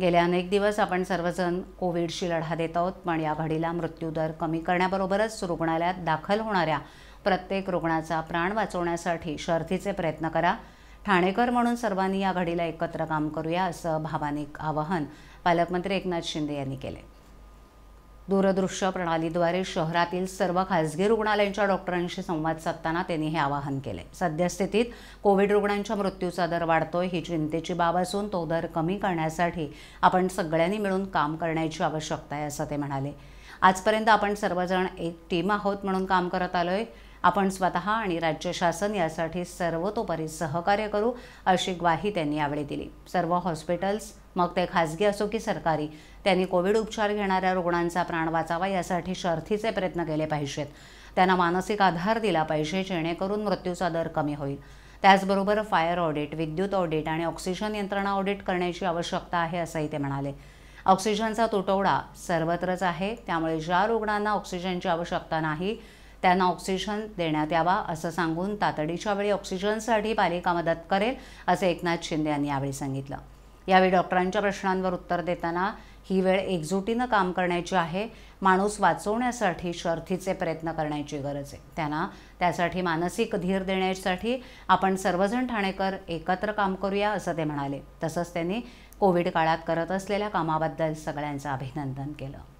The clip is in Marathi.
गेले अनेक दिवस आपण सर्वजण कोविडशी लढा देत आहोत पण या घडीला मृत्यूदर कमी करण्याबरोबरच रुग्णालयात दाखल होणाऱ्या प्रत्येक रुग्णाचा प्राण वाचवण्यासाठी शर्थीचे प्रयत्न करा ठाणेकर म्हणून सर्वांनी या घडीला एकत्र काम करूया असं भावानिक आवाहन पालकमंत्री एकनाथ शिंदे यांनी केले दूरदृश्य प्रणालीद्वारे शहरातील सर्व खासगी रुग्णालयांच्या डॉक्टरांशी संवाद साधताना त्यांनी हे आवाहन केले सद्यस्थितीत कोविड रुग्णांच्या मृत्यूचा दर वाढतोय ही चिंतेची बाब असून तो दर कमी करण्यासाठी आपण सगळ्यांनी मिळून काम करण्याची आवश्यकता आहे असं ते म्हणाले आजपर्यंत आपण सर्वजण एक टीम आहोत म्हणून काम करत आलोय आपण स्वतः आणि राज्य शासन यासाठी सर्वतोपरी सहकार्य करू अशी ग्वाही त्यांनी यावेळी दिली सर्व हॉस्पिटल्स मग ते खाजगी असो की सरकारी त्यांनी कोविड उपचार घेणाऱ्या रुग्णांचा प्राण वाचावा यासाठी शर्थीचे प्रयत्न केले पाहिजेत त्यांना मानसिक आधार दिला पाहिजे जेणेकरून मृत्यूचा दर कमी होईल त्याचबरोबर फायर ऑडिट विद्युत ऑडिट आणि ऑक्सिजन यंत्रणा ऑडिट करण्याची आवश्यकता आहे असंही ते म्हणाले ऑक्सिजनचा तुटवडा सर्वत्रच आहे त्यामुळे ज्या रुग्णांना ऑक्सिजनची आवश्यकता नाही त्यांना ऑक्सिजन देण्यात यावा असं सांगून तातडीच्या वेळी ऑक्सिजनसाठी पालिका मदत करेल असं एकनाथ शिंदे यांनी यावेळी सांगितलं यावेळी डॉक्टरांच्या प्रश्नांवर उत्तर देताना ही वेळ एकजुटीनं काम करण्याची आहे माणूस वाचवण्यासाठी शर्थीचे प्रयत्न करण्याची गरज आहे त्यांना त्यासाठी मानसिक धीर देण्यासाठी आपण सर्वजण ठाणेकर एकत्र काम करूया असं ते म्हणाले तसंच त्यांनी कोविड काळात करत असलेल्या कामाबद्दल सगळ्यांचं अभिनंदन केलं